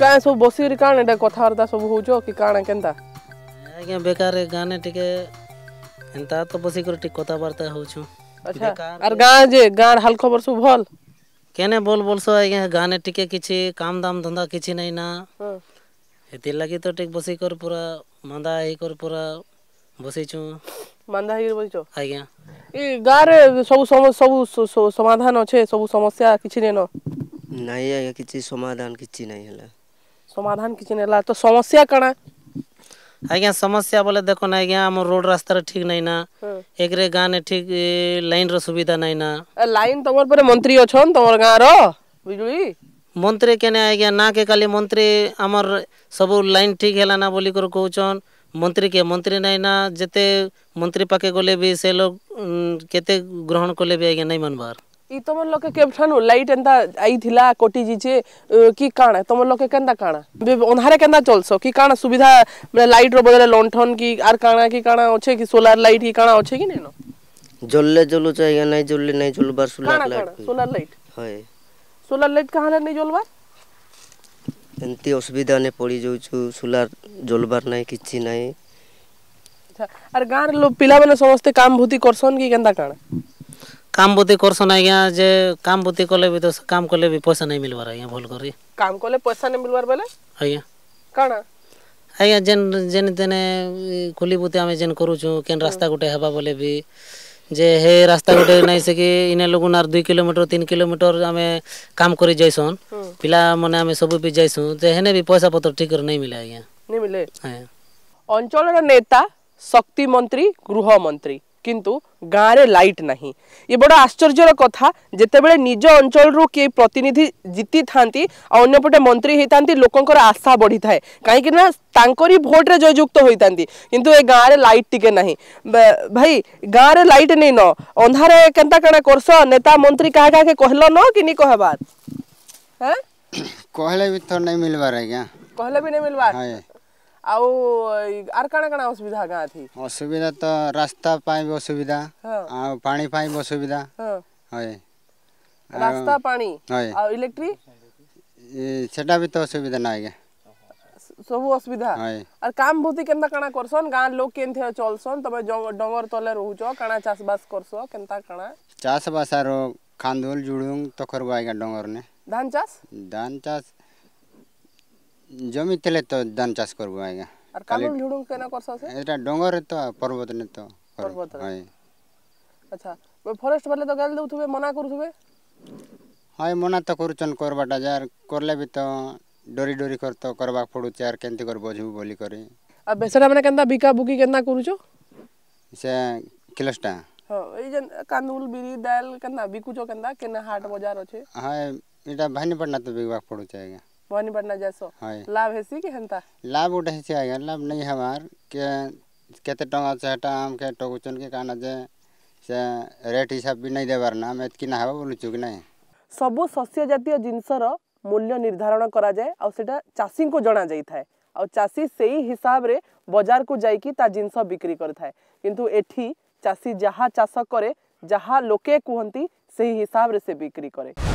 କାଁ ସବୁ ବସିକିରି କାଣ ଏଇଟା କଥାବାର୍ତ୍ତା ସବୁ ହଉଛ କି କାଣ କେନ୍ତା ଆଜ୍ଞା ବେକାର ଗାଁନେ ଟିକେ ଏନ୍ତା ତ ବସିକରି ଟିକେ କଥାବାର୍ତ୍ତା ହଉଛୁ ଆଚ୍ଛା ଆର ଗାଁ ଯେ ଗାଁ ହାଲ ଖବର ସବୁ ଭଲ କେନେ ବୋଲ ବୋଲସ ଆଜ୍ଞା ଗାଁନେ ଟିକେ କିଛି କାମ ଦାମ ଧନ୍ଦା କିଛି ନାଇଁ ନା ହେତିର୍ ଲାଗି ତ ଟିକେ ବସିକରି ପୁରା ମାନ୍ଦା ହେଇକରି ପୁରା ବସିଛୁ ମାନ୍ଦା ହେଇକରି ବସିଛ ଆଜ୍ଞା ଏ ଗାଁରେ ସବୁ ସବୁ ସମାଧାନ ଅଛେ ସବୁ ସମସ୍ୟା କିଛି ନାଇଁନ ନାଇଁ ଆଜ୍ଞା କିଛି ସମାଧାନ କିଛି ନାଇଁ ହେଲା সমাধান কিছু নেলা তো সমস্যা কানা ଆଜ୍ଞା ସମସ୍ୟା ବୋଲେ ଦେଖୁନ୍ ଆଜ୍ଞା ଆମ ରୋଡ୍ ରାସ୍ତାରେ ଠିକ ନାଇଁ ନା ଏକରେ ଗାଁରେ ଠିକ ଲାଇନ୍ର ସୁବିଧା ନାଇଁ ନା ଲାଇନ୍ ତମର ପରେ ମନ୍ତ୍ରୀ ଅଛନ୍ ତମର ଗାଁର ବିଜୁଳି ମନ୍ତ୍ରୀ କେନେ ଆଜ୍ଞା ନା କେ କାଲି ମନ୍ତ୍ରୀ ଆମର ସବୁ ଲାଇନ୍ ଠିକ ହେଲା ନା ବୋଲିକରି କହୁଛନ୍ ମନ୍ତ୍ରୀ କେ ମନ୍ତ୍ରୀ ନାଇଁ ନା ଯେତେ ମନ୍ତ୍ରୀ ପାଖେ ଗଲେ ବି ସେ ଲୋକ କେତେ ଗ୍ରହଣ କଲେ ବି ଆଜ୍ଞା ନାଇଁ ମାନବାର୍ ଇ ତମର ଲୋକେ କେଠାନୁ ଲାଇଟ୍ ଏନ୍ତା ଆଇଥିଲା କଟିଯାଇଛେ କି କାଣା ତମର ଲୋକେ କେନ୍ତା କାଣା ଅନ୍ଧାରେ କେନ୍ତା ଚଲସ କି କାଣା ସୁବିଧା ମାନେ ଲାଇଟ୍ର ବଦଲେ ଲଣ୍ଠନ କି ଆର୍ କାଣା କି କାଣା ଅଛେ କି ସୋଲାର ଲାଇଟ୍ କି କାଣା ଅଛେ କି ନାଇଁନ ଜଲ୍ଲେ ଜଲୁଛେ ଆଜ୍ଞା ନାଇଁ ଜଲ୍ଲେ ନାଇଁ ଜଲବାର ସୋଲାର ଲାଇଟ୍ ସୋଲାର ଲାଇଟ୍ ହଏ ସୋଲାର ଲାଇଟ୍ କାହାଲେ ନାଇଁ ଜଲବାର ଏମିତି ଅସୁବିଧା ନେ ପଡ଼ି ଯାଉଛୁ ସୋଲାର ଜଲବାର ନାଇଁ କିଛି ନାଇଁ ଆର୍ ଗାଁର ପିଲାମାନେ ସମସ୍ତେ କାମ ଭୁତି କରସନ୍ କି କେନ୍ତା କାଣା काम बुद्धि करसन आज्ञा जे काम बुद्धि कले भी तो काम कले भी पैसा नहीं मिलवार आज्ञा भूल कर काम कले पैसा नहीं मिलवार बोले आज्ञा कण आज्ञा जेन जेन तेने खुली बुते आम जेन करूचु केन रास्ता हाँ। गुटे हबा बोले भी जे हे रास्ता गुटे नहीं से कि इने लोगुन आर किलोमीटर तीन किलोमीटर आम काम कर जाइसन हाँ। पिला मन आम सब भी जाइसु जे हेने भी पैसा पत्र ठीक कर नहीं मिले आज्ञा नहीं मिले अंचल नेता शक्ति मंत्री गृह मंत्री किंतु गाँव में लाइट ना ये बड़ आश्चर्य कथा जितेबले निज अंचल किए प्रतिनिधि जीति था अंपटे मंत्री होता लोकंर आशा बढ़ी था कहीं भोट्रे जयुक्त होता कि गाँव में लाइट टिके ना भाई गाँव में लाइट नहीं न अंधार के करस नेता मंत्री क्या क्या कहल न कि नहीं कहबार हाँ? कहले भी तो नहीं मिलवा कहले भी नहीं मिलवा हाँ, ଆଉ ଆର କାଣା କାଣା ଅସୁବିଧା ଗାଁ ଥି ଅସୁବିଧା ତ ରାସ୍ତା ପାଇଁ ବି ଅସୁବିଧା ଆଉ ପାଣି ପାଇଁ ବି ଅସୁବିଧା ହଏ ରାସ୍ତା ପାଣି ଆଉ ଇଲେକ୍ଟ୍ରି ସେଟା ବି ତ ଅସୁବିଧା ନା ଆଜ୍ଞା ସବୁ ଅସୁବିଧା ଆର କାମ ଭୂତି କେନ୍ତା କାଣା କରସନ୍ ଗାଁ ଲୋକ କେମିତି ଚଲସନ୍ ତମେ ଡଙ୍ଗର ତଲେ ରହୁଛ କାଣା ଚାଷବାସ କରସ କେନ୍ତା କାଣା ଚାଷବାସ ଆର ଖାନ୍ଦୁଲ ଜୁଡ଼ୁଙ୍ଗ ତଖର ବାଇଗା ଡଙ୍ଗର ନେ ଧାନ ଚାଷ ଧାନ ଚାଷ জমি তেলে তো ধান চাষ করবো আজ্ঞা আর কালুন ঝুড়ুং কেন করছস এটা ডঙ্গরে তো পর্বত নে তো পর্বত হ্যাঁ আচ্ছা ফরেস্ট বালে তো গাল দউথুবে মনা করুথুবে হ্যাঁ মনা তো করুছন করবাটা যার করলে বি তো ডরি ডরি কর তো করবা পড়ুছে আর কেনতে কর বুঝবু বলি করে আর বেসরা মানে কেনতা বিকা বুকি কেনতা করুছো সে কিলোসটা হ্যাঁ এই যে কানুল বিরি ডাল কেনতা বিকুছো কেনতা কেন হাট বাজার আছে হ্যাঁ এটা ভাইনি পড়না তো বিকবা পড়ুছে আজ্ঞা भवानी बटना जैसो लाभ है सी कि हंता लाभ उठे सी आएगा लाभ नहीं हमार के कहते टोंग आज चहटा आम के टोकुचन के काना जे से रेट हिसाब भी नहीं दे ना मैं इतनी ना हवा बोलू चुक नहीं सब वो शस्य जातीय जिनसर मूल्य निर्धारण करा जाए और सेटा चाषी को जोड़ा जाए था और चाषी सेही हिसाब रे बाजार को जाए की ता जिनस बिक्री कर था किंतु एठी चासी जहाँ चाष करे जहाँ लोके कहती से हिसाब रे से बिक्री करे